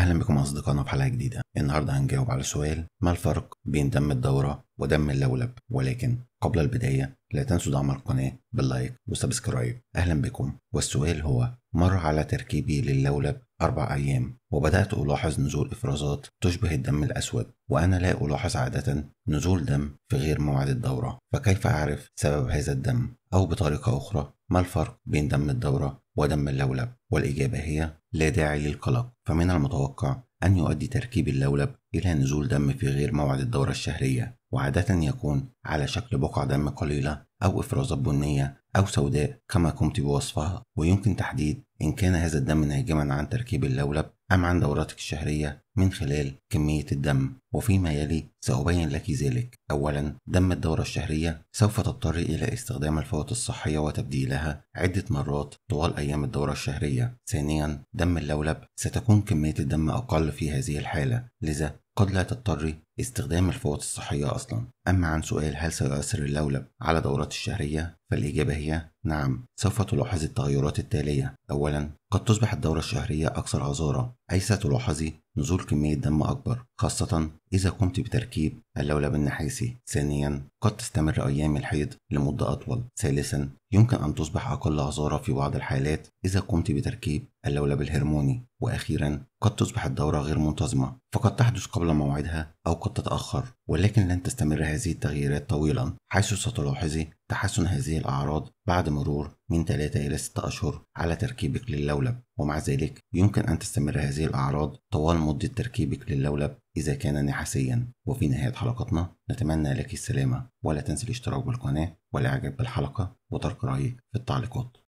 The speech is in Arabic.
أهلا بكم أصدقائنا في حلقة جديدة النهاردة هنجاوب على سؤال ما الفرق بين دم الدورة ودم اللولب ولكن قبل البداية لا تنسوا دعم القناة باللايك وسبسكرايب أهلا بكم والسؤال هو مر على تركيبي للولب أربع أيام وبدأت ألاحظ نزول إفرازات تشبه الدم الأسود وأنا لا ألاحظ عادة نزول دم في غير موعد الدورة فكيف أعرف سبب هذا الدم أو بطريقة أخرى ما الفرق بين دم الدورة ودم اللولب والإجابة هي لا داعي للقلق فمن المتوقع أن يؤدي تركيب اللولب إلى نزول دم في غير موعد الدورة الشهرية وعادة يكون على شكل بقع دم قليلة أو إفرازات بنية أو سوداء كما قمت بوصفها ويمكن تحديد إن كان هذا الدم ناجما عن تركيب اللولب أم عن دوراتك الشهرية من خلال كمية الدم وفيما يلي سأبين لك ذلك أولا دم الدورة الشهرية سوف تضطري إلى استخدام الفوط الصحية وتبديلها عدة مرات طوال أيام الدورة الشهرية ثانيا دم اللولب ستكون كمية الدم أقل في هذه الحالة لذا قد لا تضطري استخدام الفوط الصحية أصلا أما عن سؤال هل سيؤثر اللولب على دورات الشهرية فالإجابة هي نعم سوف تلاحظي التغيرات التالية أولا قد تصبح الدورة الشهرية أكثر عذارة أي ستلاحظي نزول كمية دم أكبر خاصة إذا قمت بتركيب اللولب النحاسي ثانيا قد تستمر أيام الحيض لمدة أطول ثالثا يمكن أن تصبح أقل عذارة في بعض الحالات إذا قمت بتركيب اللولب الهرموني وأخيرا قد تصبح الدورة غير منتظمة فقد تحدث قبل موعدها أو قد تتأخر ولكن لن تستمر هذه التغييرات طويلا حيث ستلاحظي تحسن هذه الأعراض بعد مرور من 3 إلى 6 أشهر على تركيبك للولب ومع ذلك يمكن أن تستمر هذه الأعراض طوال مدة تركيبك للولب إذا كان نحاسيا وفي نهاية حلقتنا نتمنى لك السلامة ولا تنسى الاشتراك بالقناة والإعجاب بالحلقة وترك رأيك في التعليقات